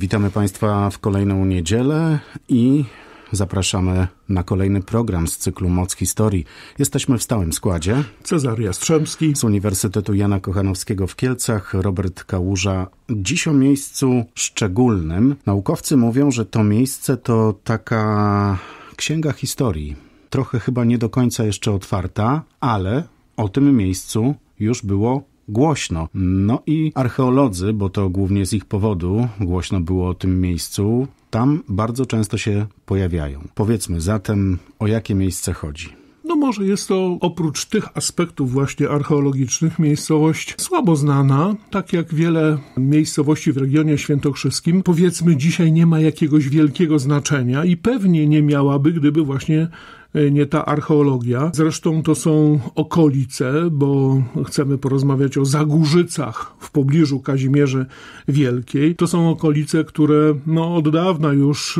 Witamy Państwa w kolejną niedzielę i zapraszamy na kolejny program z cyklu Moc Historii. Jesteśmy w stałym składzie. Cezary Jastrzębski. Z Uniwersytetu Jana Kochanowskiego w Kielcach, Robert Kałuża. Dziś o miejscu szczególnym. Naukowcy mówią, że to miejsce to taka księga historii. Trochę chyba nie do końca jeszcze otwarta, ale o tym miejscu już było głośno. No i archeolodzy, bo to głównie z ich powodu głośno było o tym miejscu, tam bardzo często się pojawiają. Powiedzmy zatem, o jakie miejsce chodzi. No może jest to oprócz tych aspektów właśnie archeologicznych miejscowość słabo znana, tak jak wiele miejscowości w regionie świętokrzyskim. Powiedzmy dzisiaj nie ma jakiegoś wielkiego znaczenia i pewnie nie miałaby, gdyby właśnie E, nie ta archeologia. Zresztą to są okolice, bo chcemy porozmawiać o Zagórzycach w pobliżu Kazimierzy Wielkiej. To są okolice, które no, od dawna już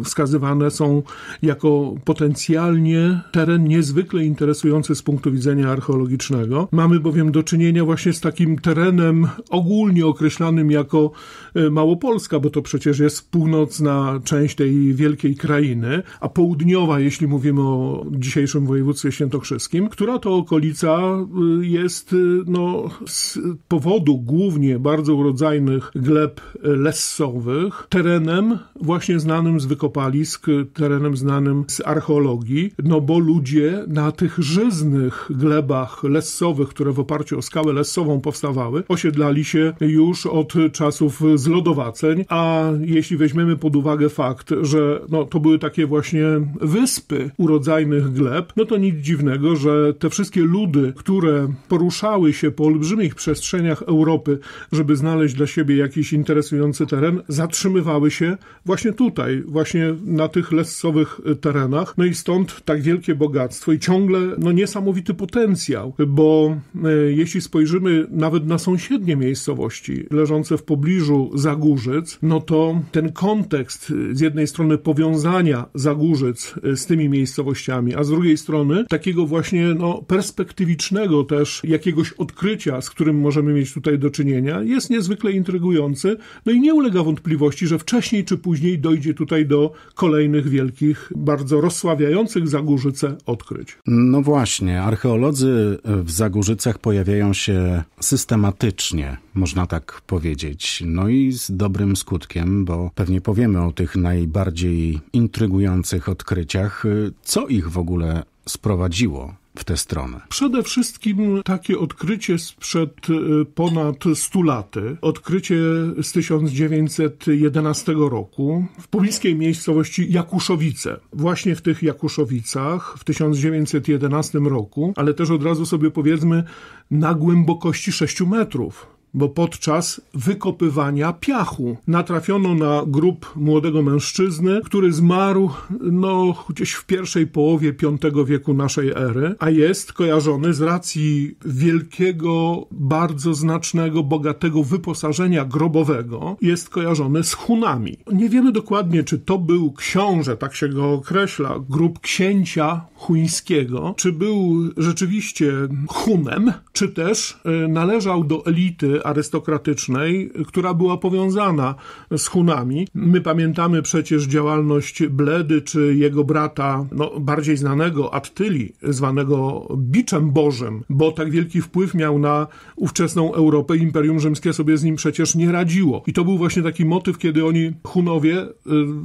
y, wskazywane są jako potencjalnie teren niezwykle interesujący z punktu widzenia archeologicznego. Mamy bowiem do czynienia właśnie z takim terenem ogólnie określanym jako y, Małopolska, bo to przecież jest północna część tej wielkiej krainy, a południowa, jeśli mówimy o dzisiejszym województwie świętokrzyskim, która to okolica y, jest y, no, z powodu głównie bardzo urodzajnych gleb y, lessowych, terenem właśnie znanym z wykopalisk, terenem znanym z archeologii, no bo ludzie na tych żyznych glebach lessowych, które w oparciu o skałę lessową powstawały, osiedlali się już od czasów zlodowaceń, a jeśli weźmiemy pod uwagę fakt, że no, to były takie właśnie wyspy urodzajne, rodzajnych gleb, no to nic dziwnego, że te wszystkie ludy, które poruszały się po olbrzymich przestrzeniach Europy, żeby znaleźć dla siebie jakiś interesujący teren, zatrzymywały się właśnie tutaj, właśnie na tych lesowych y, terenach. No i stąd tak wielkie bogactwo i ciągle no, niesamowity potencjał, bo y, jeśli spojrzymy nawet na sąsiednie miejscowości leżące w pobliżu Zagórzyc, no to ten kontekst y, z jednej strony powiązania Zagórzyc y, z tymi miejscowościami, a z drugiej strony takiego właśnie no, perspektywicznego też jakiegoś odkrycia, z którym możemy mieć tutaj do czynienia, jest niezwykle intrygujący. No i nie ulega wątpliwości, że wcześniej czy później dojdzie tutaj do kolejnych wielkich, bardzo rozsławiających Zagórzyce odkryć. No właśnie, archeolodzy w Zagórzycach pojawiają się systematycznie, można tak powiedzieć. No i z dobrym skutkiem, bo pewnie powiemy o tych najbardziej intrygujących odkryciach. Co co ich w ogóle sprowadziło w tę stronę? Przede wszystkim takie odkrycie sprzed y, ponad 100 laty, odkrycie z 1911 roku w pobliskiej miejscowości Jakuszowice. Właśnie w tych Jakuszowicach w 1911 roku, ale też od razu sobie powiedzmy na głębokości 6 metrów bo podczas wykopywania piachu natrafiono na grób młodego mężczyzny, który zmarł no, gdzieś w pierwszej połowie V wieku naszej ery, a jest kojarzony z racji wielkiego, bardzo znacznego, bogatego wyposażenia grobowego, jest kojarzony z Hunami. Nie wiemy dokładnie, czy to był książę, tak się go określa, grób księcia huńskiego, czy był rzeczywiście Hunem, czy też e, należał do elity arystokratycznej, która była powiązana z Hunami. My pamiętamy przecież działalność Bledy czy jego brata, no, bardziej znanego Attyli, zwanego Biczem Bożym, bo tak wielki wpływ miał na ówczesną Europę. Imperium Rzymskie sobie z nim przecież nie radziło. I to był właśnie taki motyw, kiedy oni, Hunowie, y,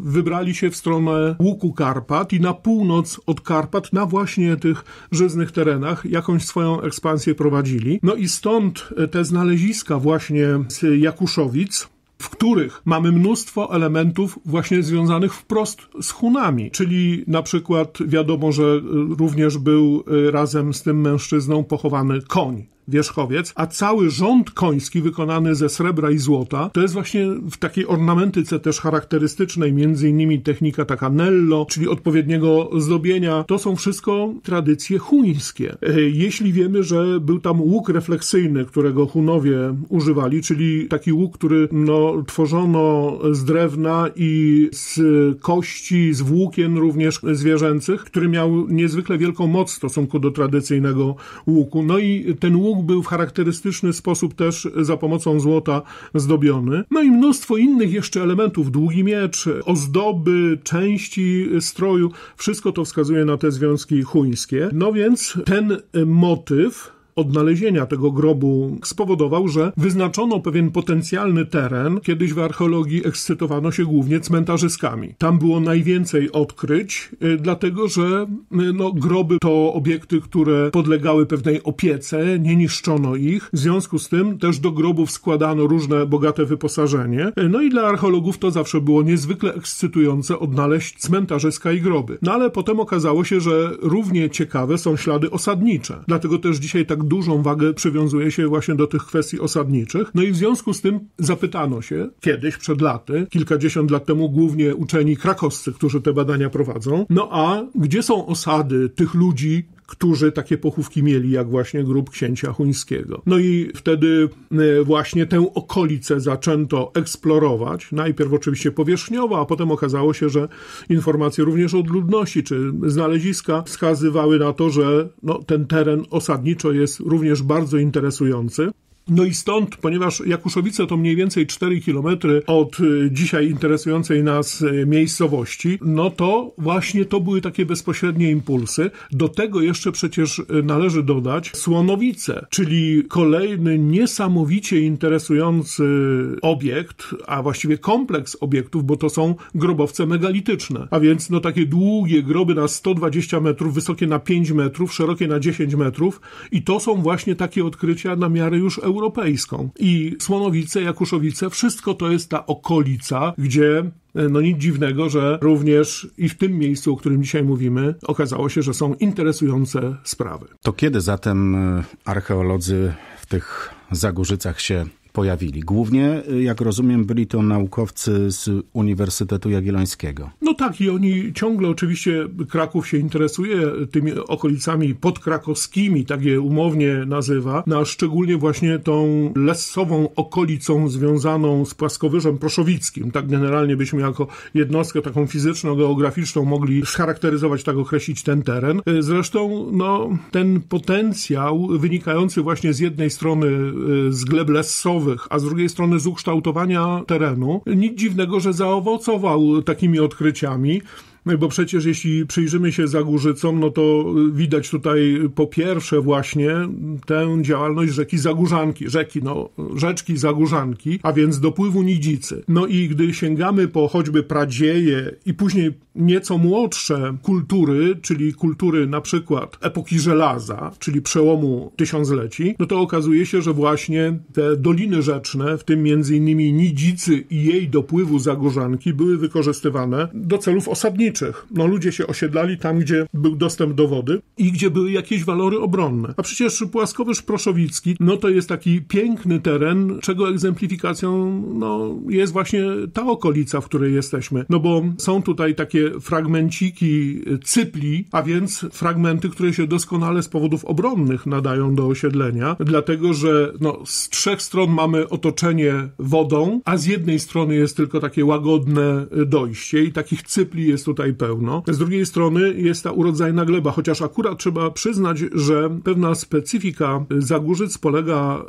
wybrali się w stronę łuku Karpat i na północ od Karpat, na właśnie tych żyznych terenach, jakąś swoją ekspansję prowadzili. No i stąd y, te znaleziska, właśnie z Jakuszowic, w których mamy mnóstwo elementów właśnie związanych wprost z Hunami. Czyli na przykład wiadomo, że również był y, razem z tym mężczyzną pochowany koń wierzchowiec, a cały rząd koński wykonany ze srebra i złota, to jest właśnie w takiej ornamentyce też charakterystycznej, między innymi technika taka nello, czyli odpowiedniego zdobienia. To są wszystko tradycje huńskie. E, jeśli wiemy, że był tam łuk refleksyjny, którego Hunowie używali, czyli taki łuk, który no, tworzono z drewna i z kości, z włókien również zwierzęcych, który miał niezwykle wielką moc w stosunku do tradycyjnego łuku. No i ten łuk był w charakterystyczny sposób też za pomocą złota zdobiony. No i mnóstwo innych jeszcze elementów, długi miecz, ozdoby, części stroju, wszystko to wskazuje na te związki huńskie. No więc ten motyw odnalezienia tego grobu spowodował, że wyznaczono pewien potencjalny teren. Kiedyś w archeologii ekscytowano się głównie cmentarzyskami. Tam było najwięcej odkryć, y, dlatego że y, no, groby to obiekty, które podlegały pewnej opiece, nie niszczono ich. W związku z tym też do grobów składano różne bogate wyposażenie. Y, no i dla archeologów to zawsze było niezwykle ekscytujące odnaleźć cmentarzyska i groby. No ale potem okazało się, że równie ciekawe są ślady osadnicze. Dlatego też dzisiaj tak tak dużą wagę przywiązuje się właśnie do tych kwestii osadniczych. No i w związku z tym zapytano się kiedyś, przed laty, kilkadziesiąt lat temu, głównie uczeni krakowscy, którzy te badania prowadzą, no a gdzie są osady tych ludzi, którzy takie pochówki mieli, jak właśnie grób księcia Huńskiego. No i wtedy e, właśnie tę okolicę zaczęto eksplorować. Najpierw oczywiście powierzchniowo, a potem okazało się, że informacje również od ludności czy znaleziska wskazywały na to, że no, ten teren osadniczo jest również bardzo interesujący. No i stąd, ponieważ Jakuszowice to mniej więcej 4 kilometry od e, dzisiaj interesującej nas e, miejscowości, no to właśnie to były takie bezpośrednie impulsy. Do tego jeszcze przecież e, należy dodać Słonowice, czyli kolejny niesamowicie interesujący obiekt, a właściwie kompleks obiektów, bo to są grobowce megalityczne. A więc no takie długie groby na 120 metrów, wysokie na 5 metrów, szerokie na 10 metrów i to są właśnie takie odkrycia na miarę już europejskie europejską. I Słonowice, Jakuszowice, wszystko to jest ta okolica, gdzie e, no nic dziwnego, że również i w tym miejscu, o którym dzisiaj mówimy, okazało się, że są interesujące sprawy. To kiedy zatem e, archeolodzy w tych Zagórzycach się pojawili. Głównie, y, jak rozumiem, byli to naukowcy z Uniwersytetu Jagiellońskiego. No tak, i oni ciągle, oczywiście Kraków się interesuje tymi okolicami podkrakowskimi, tak je umownie nazywa, no a szczególnie właśnie tą lesową okolicą związaną z płaskowyżem proszowickim. Tak generalnie byśmy jako jednostkę taką fizyczno-geograficzną mogli scharakteryzować, tak określić ten teren. Y, zresztą, no, ten potencjał wynikający właśnie z jednej strony y, z gleb lesowych, a z drugiej strony z ukształtowania terenu, nic dziwnego, że zaowocował takimi odkryciami. No bo przecież jeśli przyjrzymy się za no to y, widać tutaj y, po pierwsze właśnie tę działalność rzeki Zagórzanki, rzeki, no, rzeczki Zagórzanki, a więc dopływu Nidzicy. No i gdy sięgamy po choćby pradzieje i później nieco młodsze kultury, czyli kultury na przykład epoki żelaza, czyli przełomu tysiącleci, no to okazuje się, że właśnie te doliny rzeczne, w tym między innymi Nidzicy i jej dopływu Zagórzanki, były wykorzystywane do celów osadniczych górniczych. No ludzie się osiedlali tam, gdzie był dostęp do wody i gdzie były jakieś walory obronne. A przecież Płaskowyż Proszowicki, no to jest taki piękny teren, czego egzemplifikacją no, jest właśnie ta okolica, w której jesteśmy. No bo są tutaj takie fragmenciki cypli, a więc fragmenty, które się doskonale z powodów obronnych nadają do osiedlenia, dlatego że no, z trzech stron mamy otoczenie wodą, a z jednej strony jest tylko takie łagodne dojście i takich cypli jest tutaj tutaj pełno. Z drugiej strony jest ta urodzajna gleba, chociaż akurat trzeba przyznać, że pewna specyfika Zagórzyc polega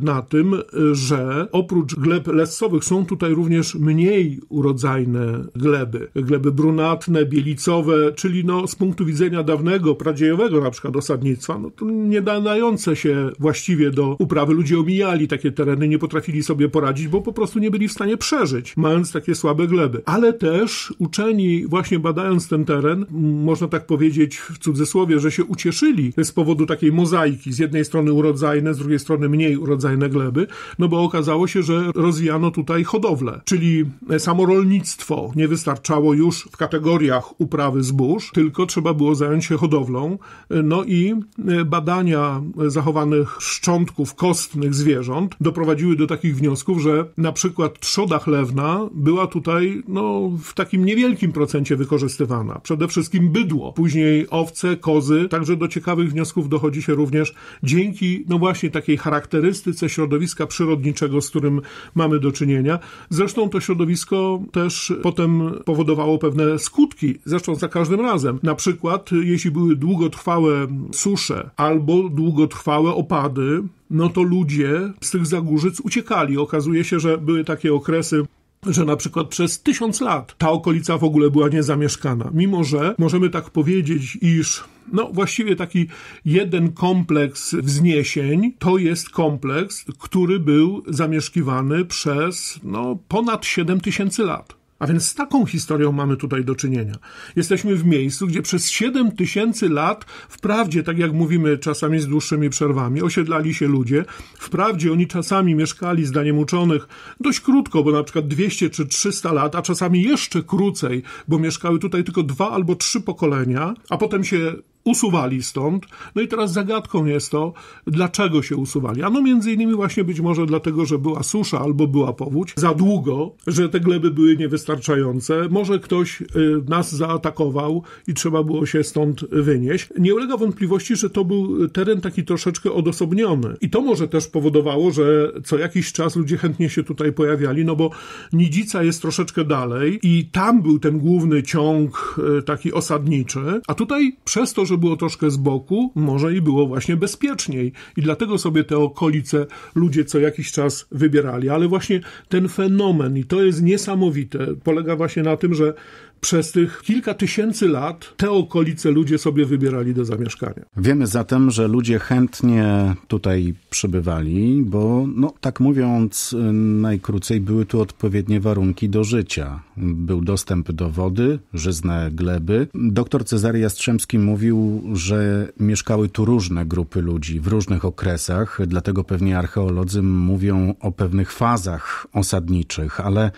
y, na tym, że oprócz gleb lesowych są tutaj również mniej urodzajne gleby. Gleby brunatne, bielicowe, czyli no z punktu widzenia dawnego, pradziejowego na przykład osadnictwa, no to nie dające się właściwie do uprawy. Ludzie omijali takie tereny, nie potrafili sobie poradzić, bo po prostu nie byli w stanie przeżyć, mając takie słabe gleby. Ale też uczeni właśnie właśnie badając ten teren, można tak powiedzieć w cudzysłowie, że się ucieszyli z powodu takiej mozaiki, z jednej strony urodzajne, z drugiej strony mniej urodzajne gleby, no bo okazało się, że rozwijano tutaj hodowlę, czyli samo rolnictwo nie wystarczało już w kategoriach uprawy zbóż, tylko trzeba było zająć się hodowlą, no i e, badania zachowanych szczątków kostnych zwierząt doprowadziły do takich wniosków, że na przykład trzoda chlewna była tutaj no, w takim niewielkim procencie wykorzystywana. Przede wszystkim bydło, później owce, kozy. Także do ciekawych wniosków dochodzi się również dzięki, no właśnie, takiej charakterystyce środowiska przyrodniczego, z którym mamy do czynienia. Zresztą to środowisko też potem powodowało pewne skutki, zresztą za każdym razem. Na przykład, jeśli były długotrwałe susze albo długotrwałe opady, no to ludzie z tych zagórzyc uciekali. Okazuje się, że były takie okresy że na przykład przez tysiąc lat ta okolica w ogóle była niezamieszkana. Mimo, że możemy tak powiedzieć, iż no właściwie taki jeden kompleks wzniesień to jest kompleks, który był zamieszkiwany przez no, ponad 7 tysięcy lat. A więc z taką historią mamy tutaj do czynienia. Jesteśmy w miejscu, gdzie przez 7 tysięcy lat, wprawdzie, tak jak mówimy czasami z dłuższymi przerwami, osiedlali się ludzie, wprawdzie oni czasami mieszkali, zdaniem uczonych, dość krótko, bo na przykład 200 czy 300 lat, a czasami jeszcze krócej, bo mieszkały tutaj tylko dwa albo trzy pokolenia, a potem się usuwali stąd. No i teraz zagadką jest to, dlaczego się usuwali. Ano między innymi właśnie być może dlatego, że była susza albo była powódź za długo, że te gleby były niewystarczające. Może ktoś y, nas zaatakował i trzeba było się stąd wynieść. Nie ulega wątpliwości, że to był teren taki troszeczkę odosobniony. I to może też powodowało, że co jakiś czas ludzie chętnie się tutaj pojawiali, no bo Nidzica jest troszeczkę dalej i tam był ten główny ciąg y, taki osadniczy, a tutaj przez to, że może było troszkę z boku, może i było właśnie bezpieczniej. I dlatego sobie te okolice ludzie co jakiś czas wybierali. Ale właśnie ten fenomen, i to jest niesamowite, polega właśnie na tym, że przez tych kilka tysięcy lat te okolice ludzie sobie wybierali do zamieszkania. Wiemy zatem, że ludzie chętnie tutaj przybywali, bo, no, tak mówiąc najkrócej, były tu odpowiednie warunki do życia. Był dostęp do wody, żyzne gleby. Doktor Cezary Jastrzębski mówił, że mieszkały tu różne grupy ludzi w różnych okresach, dlatego pewnie archeolodzy mówią o pewnych fazach osadniczych, ale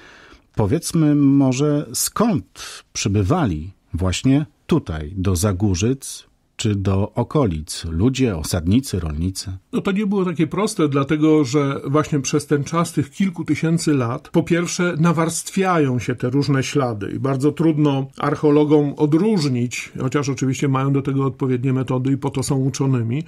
Powiedzmy może skąd przybywali właśnie tutaj do Zagórzyc czy do okolic? Ludzie, osadnicy, rolnicy? No to nie było takie proste, dlatego że właśnie przez ten czas tych kilku tysięcy lat, po pierwsze, nawarstwiają się te różne ślady i bardzo trudno archeologom odróżnić, chociaż oczywiście mają do tego odpowiednie metody i po to są uczonymi,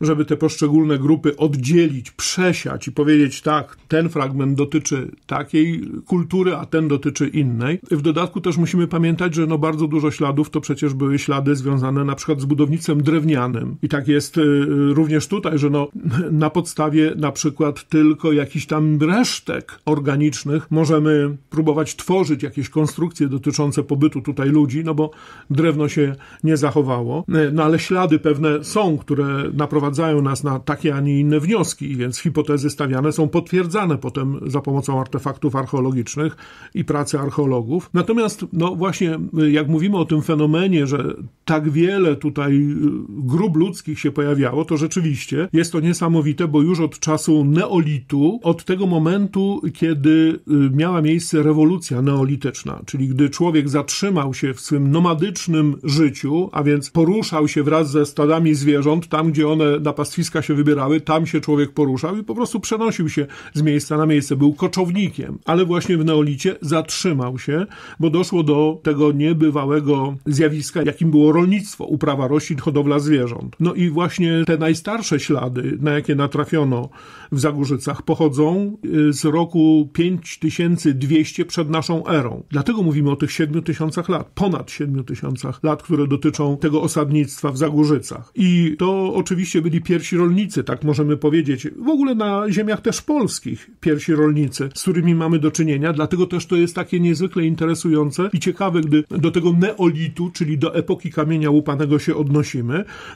żeby te poszczególne grupy oddzielić, przesiać i powiedzieć tak, ten fragment dotyczy takiej kultury, a ten dotyczy innej. W dodatku też musimy pamiętać, że no bardzo dużo śladów to przecież były ślady związane na przykład z budownictwem drewnianym. I tak jest y, y, również tutaj, że no, na podstawie na przykład tylko jakichś tam resztek organicznych możemy próbować tworzyć jakieś konstrukcje dotyczące pobytu tutaj ludzi, no bo drewno się nie zachowało. Y, no ale ślady pewne są, które naprowadzają nas na takie, a nie inne wnioski, więc hipotezy stawiane są potwierdzane potem za pomocą artefaktów archeologicznych i pracy archeologów. Natomiast, no właśnie, jak mówimy o tym fenomenie, że tak wiele tutaj Y, grup ludzkich się pojawiało, to rzeczywiście jest to niesamowite, bo już od czasu neolitu, od tego momentu, kiedy y, miała miejsce rewolucja neolityczna, czyli gdy człowiek zatrzymał się w swym nomadycznym życiu, a więc poruszał się wraz ze stadami zwierząt, tam gdzie one na pastwiska się wybierały, tam się człowiek poruszał i po prostu przenosił się z miejsca na miejsce, był koczownikiem, ale właśnie w neolicie zatrzymał się, bo doszło do tego niebywałego zjawiska, jakim było rolnictwo, uprawa roślin, czyli hodowla zwierząt. No i właśnie te najstarsze ślady, na jakie natrafiono w Zagórzycach, pochodzą y, z roku 5200 przed naszą erą. Dlatego mówimy o tych 7000 lat, ponad 7000 lat, które dotyczą tego osadnictwa w Zagórzycach. I to oczywiście byli pierwsi rolnicy, tak możemy powiedzieć, w ogóle na ziemiach też polskich, pierwsi rolnicy, z którymi mamy do czynienia, dlatego też to jest takie niezwykle interesujące i ciekawe, gdy do tego neolitu, czyli do epoki kamienia łupanego się odnosi.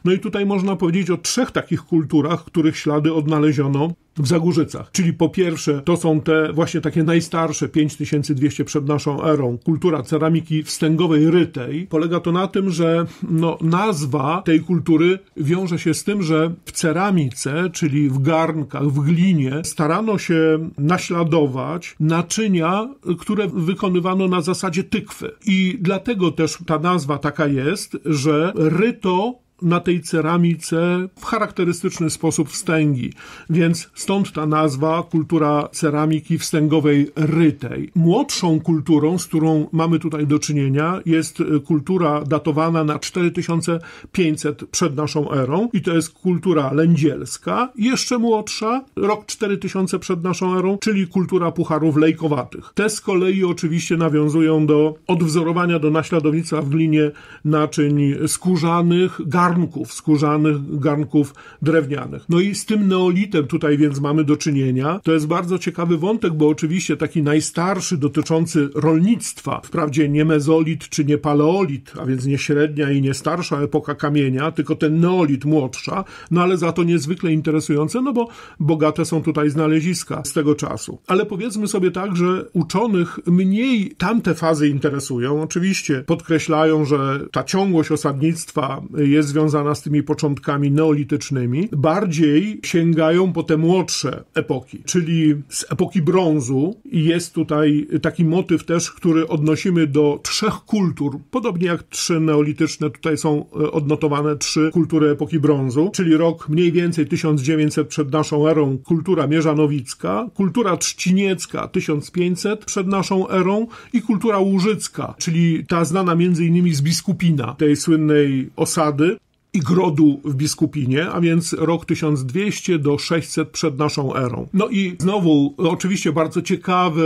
No i tutaj można powiedzieć o trzech takich kulturach, których ślady odnaleziono w Zagórzycach. Czyli po pierwsze, to są te właśnie takie najstarsze, 5200 przed naszą erą, kultura ceramiki wstęgowej rytej. Polega to na tym, że no, nazwa tej kultury wiąże się z tym, że w ceramice, czyli w garnkach, w glinie, starano się naśladować naczynia, które wykonywano na zasadzie tykwy. I dlatego też ta nazwa taka jest, że ryto na tej ceramice w charakterystyczny sposób wstęgi, więc stąd ta nazwa kultura ceramiki wstęgowej rytej. Młodszą kulturą, z którą mamy tutaj do czynienia, jest e, kultura datowana na 4500 przed naszą erą i to jest kultura lędzielska, jeszcze młodsza, rok 4000 przed naszą erą, czyli kultura pucharów lejkowatych. Te z kolei oczywiście nawiązują do odwzorowania, do naśladownictwa w glinie naczyń skórzanych, gar garnków, skórzanych garnków drewnianych. No i z tym neolitem tutaj więc mamy do czynienia. To jest bardzo ciekawy wątek, bo oczywiście taki najstarszy dotyczący rolnictwa, wprawdzie nie mezolit czy nie paleolit, a więc nie średnia i nie starsza epoka kamienia, tylko ten neolit młodsza, no ale za to niezwykle interesujące, no bo bogate są tutaj znaleziska z tego czasu. Ale powiedzmy sobie tak, że uczonych mniej tamte fazy interesują. Oczywiście podkreślają, że ta ciągłość osadnictwa jest związana związana z tymi początkami neolitycznymi, bardziej sięgają po te młodsze epoki, czyli z epoki brązu. I jest tutaj taki motyw też, który odnosimy do trzech kultur, podobnie jak trzy neolityczne, tutaj są e, odnotowane trzy kultury epoki brązu, czyli rok mniej więcej 1900 przed naszą erą, kultura mierzanowicka, kultura trzciniecka 1500 przed naszą erą i kultura łużycka, czyli ta znana między innymi z biskupina, tej słynnej osady, i grodu w Biskupinie, a więc rok 1200 do 600 przed naszą erą. No i znowu, no oczywiście bardzo ciekawe,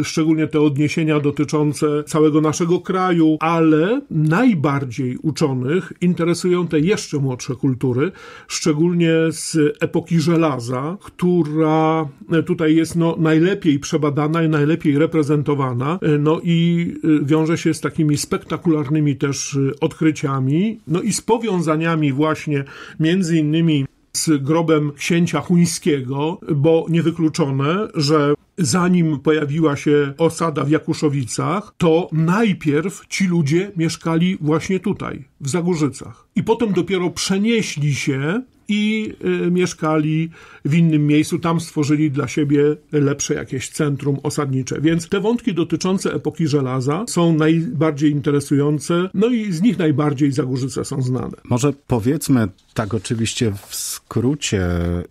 y, szczególnie te odniesienia dotyczące całego naszego kraju, ale najbardziej uczonych interesują te jeszcze młodsze kultury, szczególnie z epoki żelaza, która y, tutaj jest no, najlepiej przebadana i najlepiej reprezentowana, y, no i wiąże się z takimi spektakularnymi też odkryciami, no i z powiązaniami związaniami właśnie między innymi z grobem księcia Huńskiego, bo niewykluczone, że zanim pojawiła się osada w Jakuszowicach, to najpierw ci ludzie mieszkali właśnie tutaj, w Zagórzycach. I potem dopiero przenieśli się i y, mieszkali w innym miejscu, tam stworzyli dla siebie lepsze jakieś centrum osadnicze. Więc te wątki dotyczące epoki żelaza są najbardziej interesujące, no i z nich najbardziej Zagórzyce są znane. Może powiedzmy tak oczywiście w skrócie,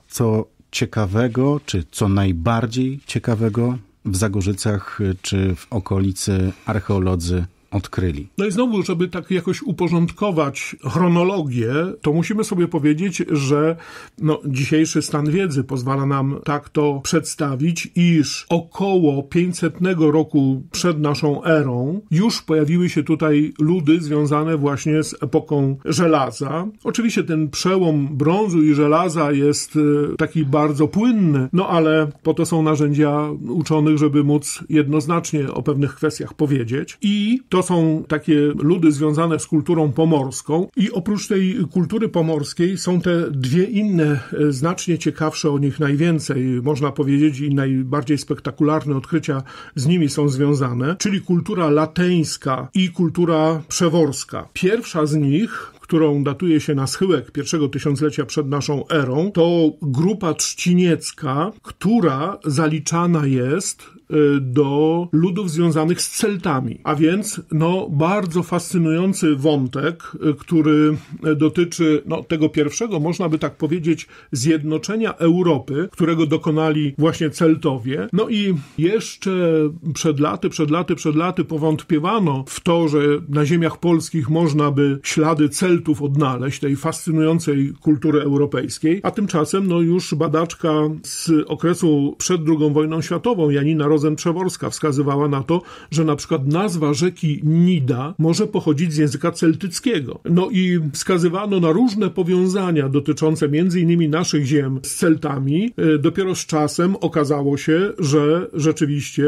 co ciekawego, czy co najbardziej ciekawego w Zagorzycach y, czy w okolicy archeolodzy odkryli. No i znowu, żeby tak jakoś uporządkować chronologię, to musimy sobie powiedzieć, że no, dzisiejszy stan wiedzy pozwala nam tak to przedstawić, iż około 500 roku przed naszą erą już pojawiły się tutaj ludy związane właśnie z epoką żelaza. Oczywiście ten przełom brązu i żelaza jest y, taki bardzo płynny, no ale po to są narzędzia uczonych, żeby móc jednoznacznie o pewnych kwestiach powiedzieć. I to są takie ludy związane z kulturą pomorską i oprócz tej kultury pomorskiej są te dwie inne, e, znacznie ciekawsze o nich najwięcej, można powiedzieć, i najbardziej spektakularne odkrycia z nimi są związane, czyli kultura lateńska i kultura przeworska. Pierwsza z nich którą datuje się na schyłek pierwszego tysiąclecia przed naszą erą, to grupa trzciniecka, która zaliczana jest Y, do ludów związanych z Celtami. A więc, no, bardzo fascynujący wątek, y, który y, dotyczy, no, tego pierwszego, można by tak powiedzieć, zjednoczenia Europy, którego dokonali właśnie Celtowie. No i jeszcze przed laty, przed laty, przed laty powątpiewano w to, że na ziemiach polskich można by ślady Celtów odnaleźć, tej fascynującej kultury europejskiej, a tymczasem, no, już badaczka z okresu przed II wojną światową, Janina Rozem Przeworska wskazywała na to, że na przykład nazwa rzeki Nida może pochodzić z języka celtyckiego. No i wskazywano na różne powiązania dotyczące m.in. naszych ziem z Celtami. E, dopiero z czasem okazało się, że rzeczywiście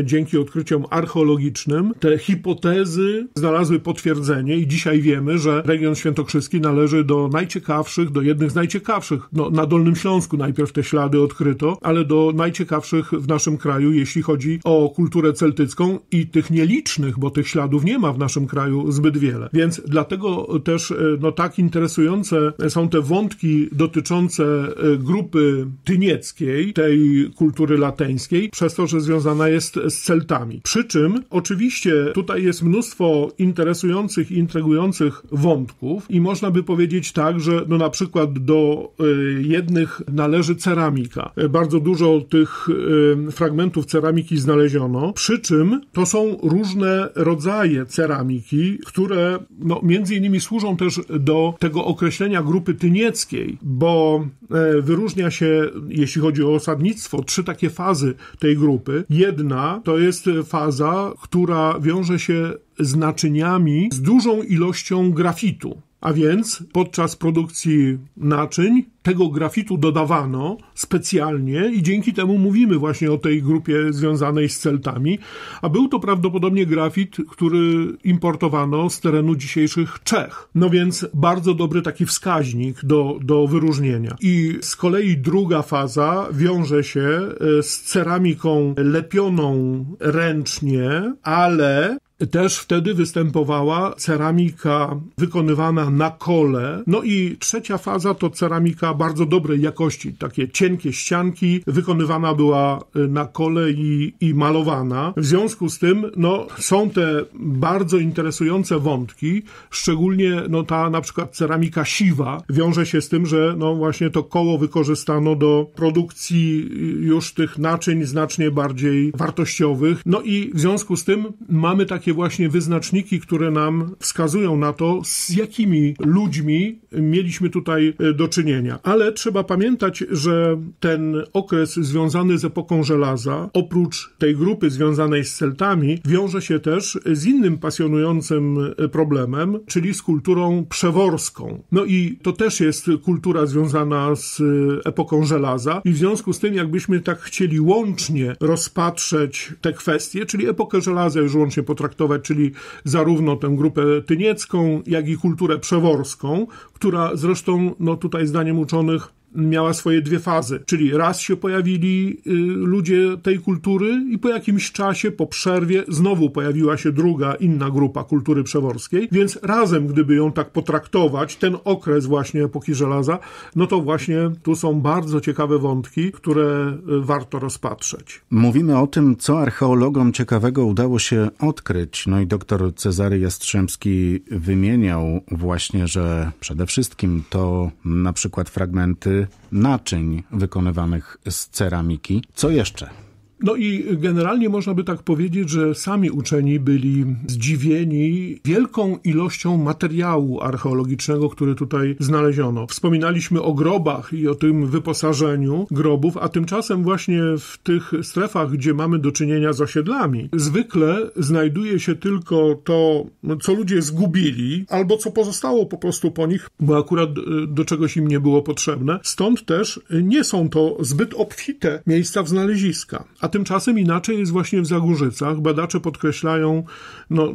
e, dzięki odkryciom archeologicznym te hipotezy znalazły potwierdzenie i dzisiaj wiemy, że region świętokrzyski należy do najciekawszych, do jednych z najciekawszych. No, na Dolnym Śląsku najpierw te ślady odkryto, ale do najciekawszych w naszym kraju, jeśli jeśli chodzi o kulturę celtycką i tych nielicznych, bo tych śladów nie ma w naszym kraju zbyt wiele. Więc dlatego też e, no, tak interesujące są te wątki dotyczące e, grupy tynieckiej, tej kultury lateńskiej, przez to, że związana jest z Celtami. Przy czym oczywiście tutaj jest mnóstwo interesujących i intrygujących wątków i można by powiedzieć tak, że no, na przykład do e, jednych należy ceramika. Bardzo dużo tych fragmentów ceramiki ceramiki znaleziono, przy czym to są różne rodzaje ceramiki, które no, między innymi służą też do tego określenia grupy tynieckiej, bo e, wyróżnia się, jeśli chodzi o osadnictwo, trzy takie fazy tej grupy. Jedna to jest faza, która wiąże się z naczyniami z dużą ilością grafitu. A więc podczas produkcji naczyń tego grafitu dodawano specjalnie i dzięki temu mówimy właśnie o tej grupie związanej z Celtami, a był to prawdopodobnie grafit, który importowano z terenu dzisiejszych Czech. No więc bardzo dobry taki wskaźnik do, do wyróżnienia. I z kolei druga faza wiąże się e, z ceramiką lepioną ręcznie, ale też wtedy występowała ceramika wykonywana na kole. No i trzecia faza to ceramika bardzo dobrej jakości, takie cienkie ścianki, wykonywana była y, na kole i, i malowana. W związku z tym no, są te bardzo interesujące wątki, szczególnie no, ta na przykład ceramika siwa wiąże się z tym, że no, właśnie to koło wykorzystano do produkcji y, już tych naczyń znacznie bardziej wartościowych. No i w związku z tym mamy takie takie właśnie wyznaczniki, które nam wskazują na to, z jakimi ludźmi mieliśmy tutaj e, do czynienia. Ale trzeba pamiętać, że ten okres związany z epoką żelaza, oprócz tej grupy związanej z Celtami, wiąże się też z innym pasjonującym e, problemem, czyli z kulturą przeworską. No i to też jest kultura związana z e, epoką żelaza i w związku z tym, jakbyśmy tak chcieli łącznie rozpatrzeć te kwestie, czyli epokę żelaza już łącznie potraktować, czyli zarówno tę grupę tyniecką, jak i kulturę przeworską, która zresztą, no tutaj zdaniem uczonych, miała swoje dwie fazy, czyli raz się pojawili y, ludzie tej kultury i po jakimś czasie, po przerwie, znowu pojawiła się druga, inna grupa kultury przeworskiej, więc razem, gdyby ją tak potraktować, ten okres właśnie epoki żelaza, no to właśnie tu są bardzo ciekawe wątki, które y, warto rozpatrzeć. Mówimy o tym, co archeologom ciekawego udało się odkryć. No i doktor Cezary Jastrzębski wymieniał właśnie, że przede wszystkim to na przykład fragmenty naczyń wykonywanych z ceramiki. Co jeszcze? No i generalnie można by tak powiedzieć, że sami uczeni byli zdziwieni wielką ilością materiału archeologicznego, który tutaj znaleziono. Wspominaliśmy o grobach i o tym wyposażeniu grobów, a tymczasem właśnie w tych strefach, gdzie mamy do czynienia z osiedlami, zwykle znajduje się tylko to, co ludzie zgubili, albo co pozostało po prostu po nich, bo akurat do czegoś im nie było potrzebne. Stąd też nie są to zbyt obfite miejsca w znaleziska. A tymczasem inaczej jest właśnie w Zagórzycach. Badacze podkreślają no,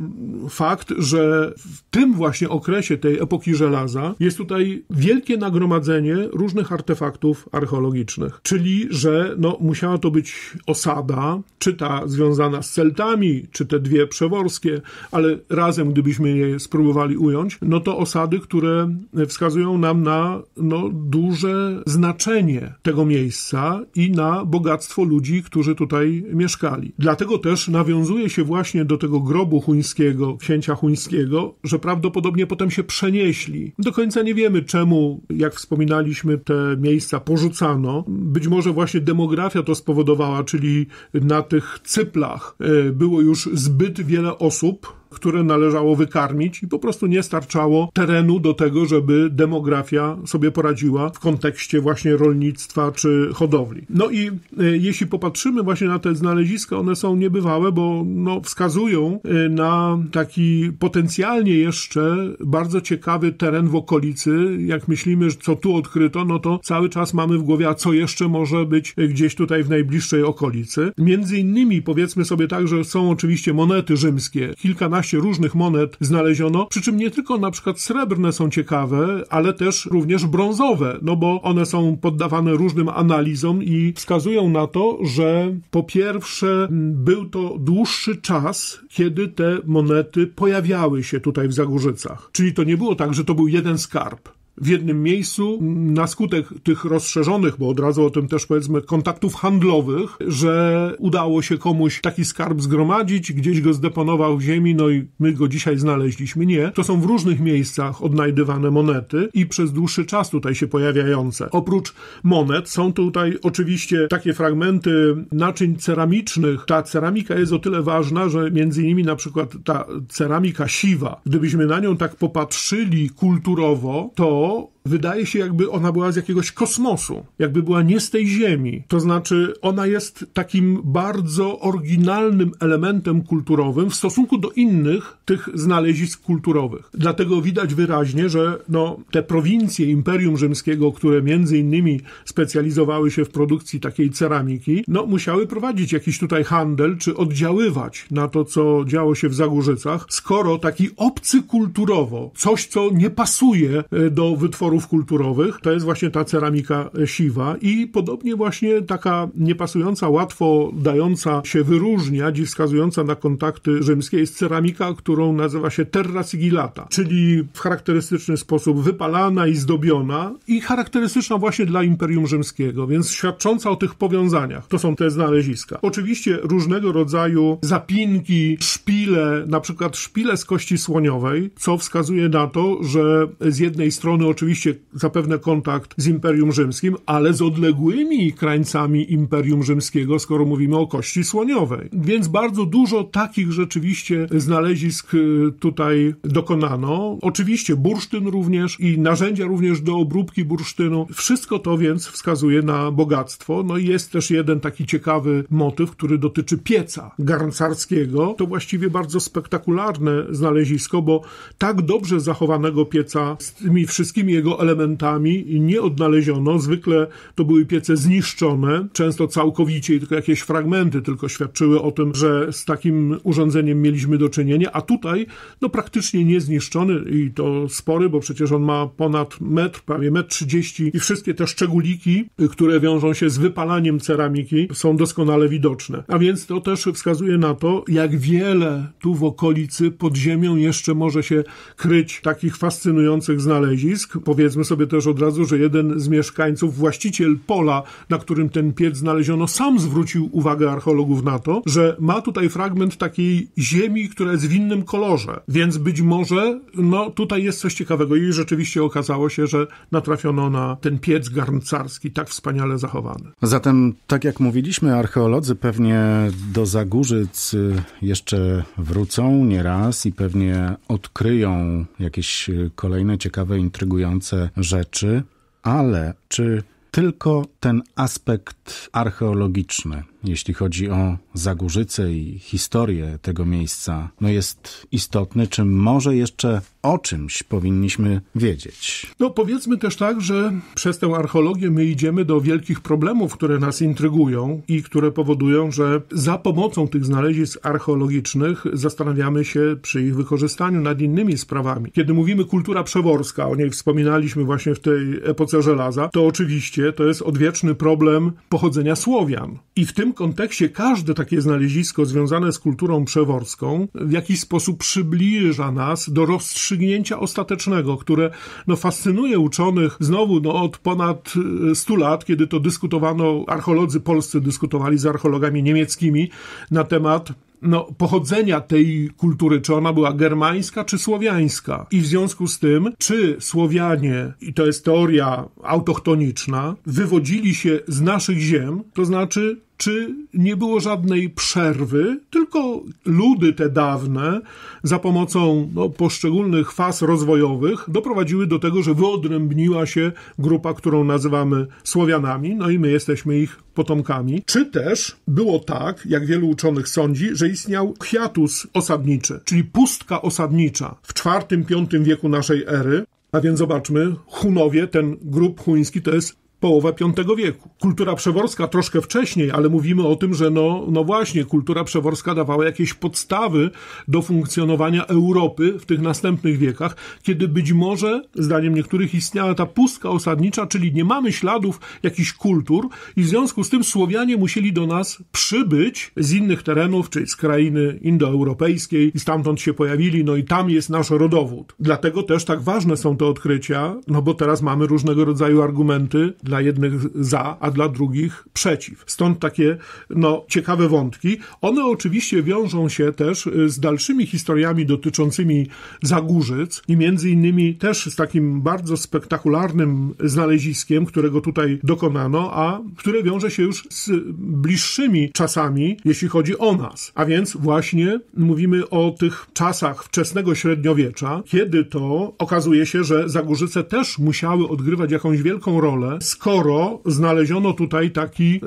fakt, że w tym właśnie okresie tej epoki żelaza jest tutaj wielkie nagromadzenie różnych artefaktów archeologicznych. Czyli, że no, musiała to być osada, czy ta związana z Celtami, czy te dwie przeworskie, ale razem, gdybyśmy je spróbowali ująć, no to osady, które wskazują nam na no, duże znaczenie tego miejsca i na bogactwo ludzi, którzy tutaj mieszkali. Dlatego też nawiązuje się właśnie do tego grobu huńskiego, księcia huńskiego, że prawdopodobnie potem się przenieśli. Do końca nie wiemy czemu, jak wspominaliśmy, te miejsca porzucano. Być może właśnie demografia to spowodowała, czyli na tych cyplach e, było już zbyt wiele osób, które należało wykarmić i po prostu nie starczało terenu do tego, żeby demografia sobie poradziła w kontekście właśnie rolnictwa czy hodowli. No i e, jeśli popatrzymy właśnie na te znaleziska, one są niebywałe, bo no, wskazują e, na taki potencjalnie jeszcze bardzo ciekawy teren w okolicy. Jak myślimy, co tu odkryto, no to cały czas mamy w głowie, a co jeszcze może być gdzieś tutaj w najbliższej okolicy. Między innymi powiedzmy sobie tak, że są oczywiście monety rzymskie, kilkanaście kilkanaście różnych monet znaleziono, przy czym nie tylko na przykład srebrne są ciekawe, ale też również brązowe, no bo one są poddawane różnym analizom i wskazują na to, że po pierwsze był to dłuższy czas, kiedy te monety pojawiały się tutaj w Zagórzycach. Czyli to nie było tak, że to był jeden skarb w jednym miejscu na skutek tych rozszerzonych, bo od razu o tym też powiedzmy, kontaktów handlowych, że udało się komuś taki skarb zgromadzić, gdzieś go zdeponował w ziemi, no i my go dzisiaj znaleźliśmy. Nie, to są w różnych miejscach odnajdywane monety i przez dłuższy czas tutaj się pojawiające. Oprócz monet są tutaj oczywiście takie fragmenty naczyń ceramicznych. Ta ceramika jest o tyle ważna, że między innymi na przykład ta ceramika siwa, gdybyśmy na nią tak popatrzyli kulturowo, to Or wydaje się, jakby ona była z jakiegoś kosmosu, jakby była nie z tej Ziemi. To znaczy, ona jest takim bardzo oryginalnym elementem kulturowym w stosunku do innych tych znalezisk kulturowych. Dlatego widać wyraźnie, że no, te prowincje Imperium Rzymskiego, które między innymi specjalizowały się w produkcji takiej ceramiki, no, musiały prowadzić jakiś tutaj handel, czy oddziaływać na to, co działo się w Zagórzycach, skoro taki obcy kulturowo, coś, co nie pasuje e, do wytworu kulturowych, to jest właśnie ta ceramika e, siwa i podobnie właśnie taka niepasująca, łatwo dająca się wyróżniać i wskazująca na kontakty rzymskie jest ceramika, którą nazywa się terra sigillata, czyli w charakterystyczny sposób wypalana i zdobiona i charakterystyczna właśnie dla Imperium Rzymskiego, więc świadcząca o tych powiązaniach. To są te znaleziska. Oczywiście różnego rodzaju zapinki, szpile, na przykład szpile z kości słoniowej, co wskazuje na to, że z jednej strony oczywiście oczywiście zapewne kontakt z Imperium Rzymskim, ale z odległymi krańcami Imperium Rzymskiego, skoro mówimy o kości słoniowej. Więc bardzo dużo takich rzeczywiście znalezisk y, tutaj dokonano. Oczywiście bursztyn również i narzędzia również do obróbki bursztynu. Wszystko to więc wskazuje na bogactwo. No i jest też jeden taki ciekawy motyw, który dotyczy pieca garncarskiego. To właściwie bardzo spektakularne znalezisko, bo tak dobrze zachowanego pieca z tymi wszystkimi jego jego elementami nie odnaleziono. Zwykle to były piece zniszczone, często całkowicie i tylko jakieś fragmenty tylko świadczyły o tym, że z takim urządzeniem mieliśmy do czynienia, a tutaj no praktycznie niezniszczony i to spory, bo przecież on ma ponad metr, prawie metr trzydzieści i wszystkie te szczególiki, które wiążą się z wypalaniem ceramiki są doskonale widoczne. A więc to też wskazuje na to, jak wiele tu w okolicy pod ziemią jeszcze może się kryć takich fascynujących znalezisk Powiedzmy sobie też od razu, że jeden z mieszkańców, właściciel pola, na którym ten piec znaleziono, sam zwrócił uwagę archeologów na to, że ma tutaj fragment takiej ziemi, która jest w innym kolorze. Więc być może, no tutaj jest coś ciekawego i rzeczywiście okazało się, że natrafiono na ten piec garncarski, tak wspaniale zachowany. Zatem, tak jak mówiliśmy, archeolodzy pewnie do Zagórzyc jeszcze wrócą nieraz i pewnie odkryją jakieś e, kolejne ciekawe, intrygujące rzeczy, ale czy tylko ten aspekt archeologiczny jeśli chodzi o Zagórzycę i historię tego miejsca, no jest istotny, czy może jeszcze o czymś powinniśmy wiedzieć? No powiedzmy też tak, że przez tę archeologię my idziemy do wielkich problemów, które nas intrygują i które powodują, że za pomocą tych znalezisk archeologicznych zastanawiamy się przy ich wykorzystaniu nad innymi sprawami. Kiedy mówimy kultura przeworska, o niej wspominaliśmy właśnie w tej epoce żelaza, to oczywiście to jest odwieczny problem pochodzenia Słowian. I w tym tym kontekście każde takie znalezisko związane z kulturą przeworską w jakiś sposób przybliża nas do rozstrzygnięcia ostatecznego, które no, fascynuje uczonych znowu no, od ponad 100 y, lat, kiedy to dyskutowano, archeolodzy polscy dyskutowali z archeologami niemieckimi na temat no, pochodzenia tej kultury, czy ona była germańska, czy słowiańska. I w związku z tym, czy Słowianie, i to jest teoria autochtoniczna, wywodzili się z naszych ziem, to znaczy czy nie było żadnej przerwy, tylko ludy te dawne za pomocą no, poszczególnych faz rozwojowych doprowadziły do tego, że wyodrębniła się grupa, którą nazywamy Słowianami, no i my jesteśmy ich potomkami. Czy też było tak, jak wielu uczonych sądzi, że istniał kwiatus osadniczy, czyli pustka osadnicza w IV-V wieku naszej ery, a więc zobaczmy, Hunowie, ten grup huński to jest połowa V wieku. Kultura przeworska troszkę wcześniej, ale mówimy o tym, że no, no właśnie, kultura przeworska dawała jakieś podstawy do funkcjonowania Europy w tych następnych wiekach, kiedy być może, zdaniem niektórych, istniała ta pustka osadnicza, czyli nie mamy śladów jakichś kultur i w związku z tym Słowianie musieli do nas przybyć z innych terenów, czyli z krainy indoeuropejskiej i stamtąd się pojawili, no i tam jest nasz rodowód. Dlatego też tak ważne są te odkrycia, no bo teraz mamy różnego rodzaju argumenty dla jednych za, a dla drugich przeciw. Stąd takie no, ciekawe wątki. One oczywiście wiążą się też y, z dalszymi historiami dotyczącymi Zagórzyc i między innymi też z takim bardzo spektakularnym znaleziskiem, którego tutaj dokonano, a które wiąże się już z bliższymi czasami, jeśli chodzi o nas. A więc właśnie mówimy o tych czasach wczesnego średniowiecza, kiedy to okazuje się, że Zagórzyce też musiały odgrywać jakąś wielką rolę, skoro znaleziono tutaj taki e,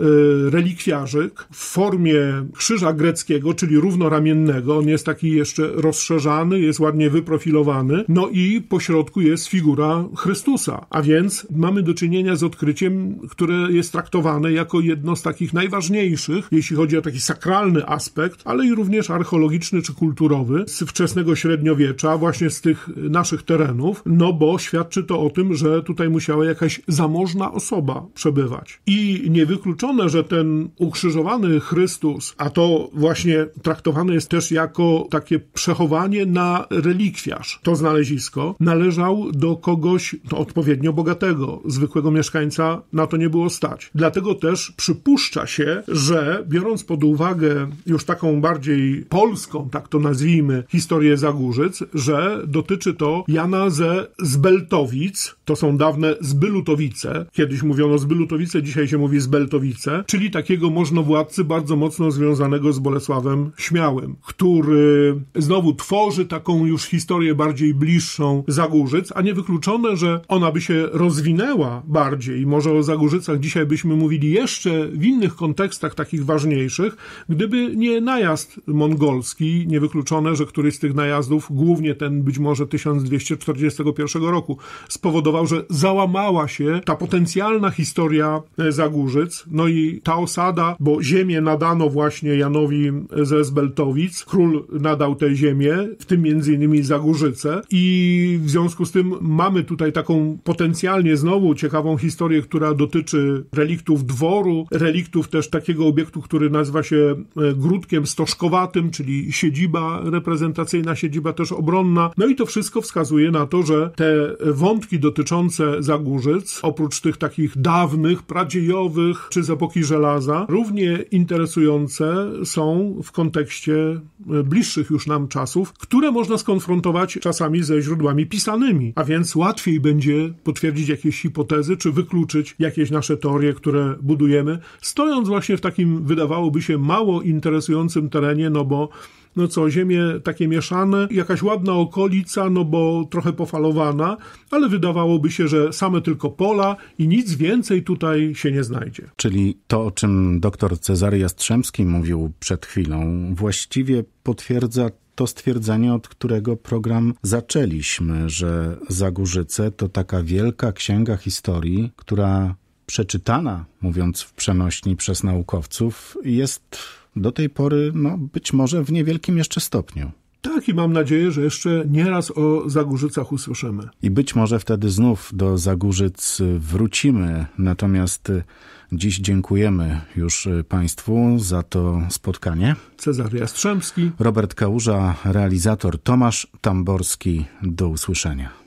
relikwiarzyk w formie krzyża greckiego, czyli równoramiennego. On jest taki jeszcze rozszerzany, jest ładnie wyprofilowany. No i po środku jest figura Chrystusa. A więc mamy do czynienia z odkryciem, które jest traktowane jako jedno z takich najważniejszych, jeśli chodzi o taki sakralny aspekt, ale i również archeologiczny czy kulturowy z wczesnego średniowiecza, właśnie z tych naszych terenów. No bo świadczy to o tym, że tutaj musiała jakaś zamożna osoba osoba przebywać. I niewykluczone, że ten ukrzyżowany Chrystus, a to właśnie traktowane jest też jako takie przechowanie na relikwiarz, to znalezisko, należał do kogoś no, odpowiednio bogatego, zwykłego mieszkańca na to nie było stać. Dlatego też przypuszcza się, że biorąc pod uwagę już taką bardziej polską, tak to nazwijmy, historię Zagórzyc, że dotyczy to Jana ze Zbeltowic, to są dawne Zbylutowice, kiedy Kiedyś mówiono z Bylutowice, dzisiaj się mówi z Beltowice, czyli takiego możnowładcy bardzo mocno związanego z Bolesławem Śmiałym, który znowu tworzy taką już historię bardziej bliższą Zagórzyc, a nie wykluczone, że ona by się rozwinęła bardziej. Może o Zagórzycach dzisiaj byśmy mówili jeszcze w innych kontekstach takich ważniejszych, gdyby nie najazd mongolski, niewykluczone, że któryś z tych najazdów, głównie ten być może 1241 roku, spowodował, że załamała się ta potencjalna oficjalna historia e, Zagórzyc. No i ta osada, bo ziemię nadano właśnie Janowi ze król nadał tę ziemię, w tym między innymi Zagórzyce i w związku z tym mamy tutaj taką potencjalnie znowu ciekawą historię, która dotyczy reliktów dworu, reliktów też takiego obiektu, który nazywa się e, Grudkiem Stożkowatym, czyli siedziba reprezentacyjna, siedziba też obronna. No i to wszystko wskazuje na to, że te wątki dotyczące Zagórzyc, oprócz tych takich takich dawnych, pradziejowych, czy z epoki żelaza. Równie interesujące są w kontekście e, bliższych już nam czasów, które można skonfrontować czasami ze źródłami pisanymi, a więc łatwiej będzie potwierdzić jakieś hipotezy, czy wykluczyć jakieś nasze teorie, które budujemy, stojąc właśnie w takim, wydawałoby się, mało interesującym terenie, no bo no co, ziemie takie mieszane, jakaś ładna okolica, no bo trochę pofalowana, ale wydawałoby się, że same tylko pola i nic więcej tutaj się nie znajdzie. Czyli to, o czym doktor Cezary Jastrzębski mówił przed chwilą, właściwie potwierdza to stwierdzenie, od którego program zaczęliśmy, że Zagórzyce to taka wielka księga historii, która przeczytana, mówiąc w przenośni przez naukowców, jest do tej pory, no, być może w niewielkim jeszcze stopniu. Tak, i mam nadzieję, że jeszcze nieraz o Zagórzycach usłyszymy. I być może wtedy znów do Zagórzyc wrócimy. Natomiast y, dziś dziękujemy już y, Państwu za to spotkanie. Cezary Jastrzębski, Robert Kałuża, realizator Tomasz Tamborski. Do usłyszenia.